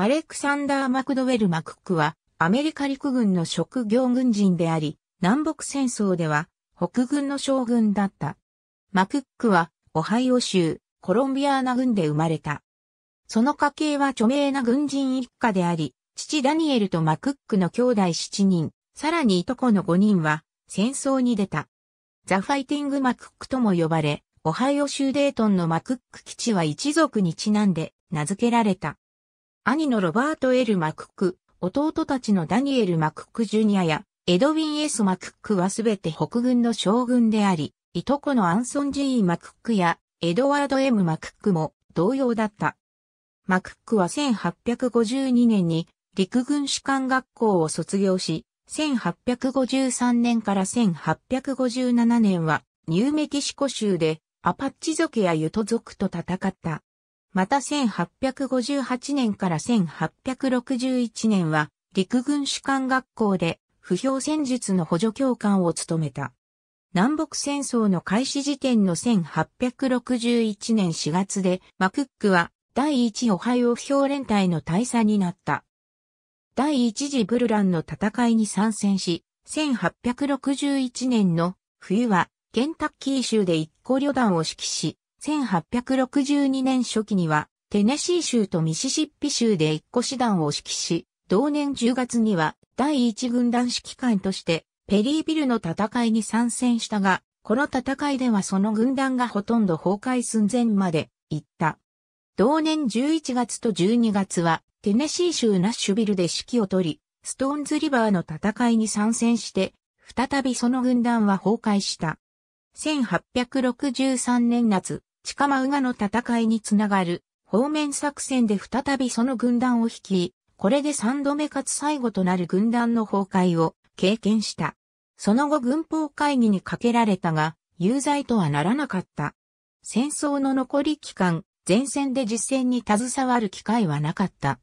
アレクサンダー・マクドウェル・マクックは、アメリカ陸軍の職業軍人であり、南北戦争では、北軍の将軍だった。マクックは、オハイオ州、コロンビアーナ軍で生まれた。その家系は著名な軍人一家であり、父ダニエルとマクックの兄弟7人、さらにいとこの5人は、戦争に出た。ザ・ファイティング・マクックとも呼ばれ、オハイオ州デートンのマクック基地は一族にちなんで名付けられた。兄のロバート・エル・マクック、弟たちのダニエル・マクック・ジュニアやエドウィン・エス・マクックはすべて北軍の将軍であり、いとこのアンソン・ジー・マクックやエドワード・エム・マクックも同様だった。マクックは1852年に陸軍士官学校を卒業し、1853年から1857年はニューメキシコ州でアパッチ族やユト族と戦った。また1858年から1861年は陸軍士官学校で不評戦術の補助教官を務めた。南北戦争の開始時点の1861年4月でマクックは第一オハイオ不評連隊の大佐になった。第一次ブルランの戦いに参戦し、1861年の冬はケンタッキー州で一個旅団を指揮し、1862年初期には、テネシー州とミシシッピ州で一個師団を指揮し、同年10月には第一軍団指揮官としてペリービルの戦いに参戦したが、この戦いではその軍団がほとんど崩壊寸前まで行った。同年11月と12月はテネシー州ナッシュビルで指揮を取り、ストーンズリバーの戦いに参戦して、再びその軍団は崩壊した。1863年夏、近間宇の戦いにつながる、方面作戦で再びその軍団を率い、これで三度目かつ最後となる軍団の崩壊を経験した。その後軍法会議にかけられたが、有罪とはならなかった。戦争の残り期間、前線で実戦に携わる機会はなかった。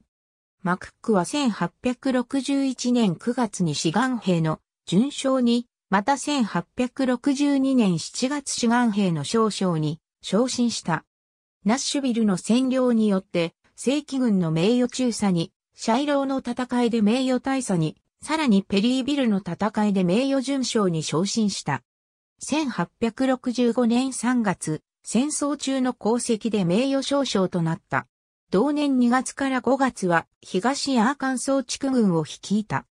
マクックは1861年9月に志願兵の順将に、また1862年7月志願兵の少将に昇進した。ナッシュビルの占領によって、正規軍の名誉中佐に、シャイローの戦いで名誉大佐に、さらにペリービルの戦いで名誉准将に昇進した。1865年3月、戦争中の功績で名誉少将となった。同年2月から5月は東アーカンソー地区軍を率いた。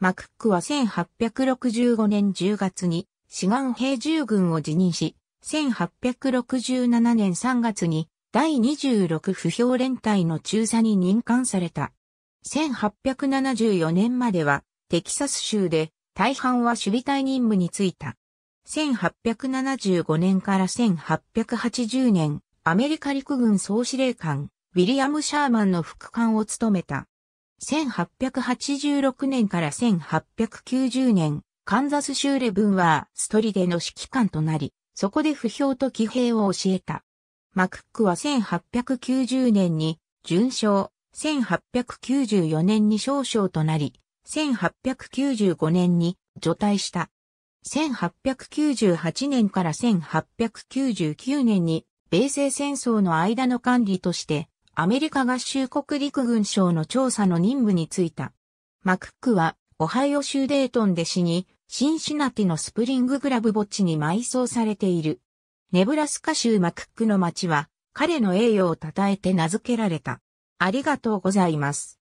マクックは1865年10月に志願兵従軍を辞任し、1867年3月に第26不評連隊の中佐に任官された。1874年まではテキサス州で大半は守備隊任務に就いた。1875年から1880年、アメリカ陸軍総司令官、ウィリアム・シャーマンの副官を務めた。1886年から1890年、カンザス州レブンはストリデの指揮官となり、そこで不評と騎兵を教えた。マクックは1890年に準将、1894年に少将となり、1895年に除隊した。1898年から1899年に米西戦争の間の管理としてアメリカ合衆国陸軍省の調査の任務に就いた。マクックはオハイオ州デートンで死に、シンシナティのスプリンググラブ墓地に埋葬されている。ネブラスカ州マクックの町は、彼の栄誉を称えて名付けられた。ありがとうございます。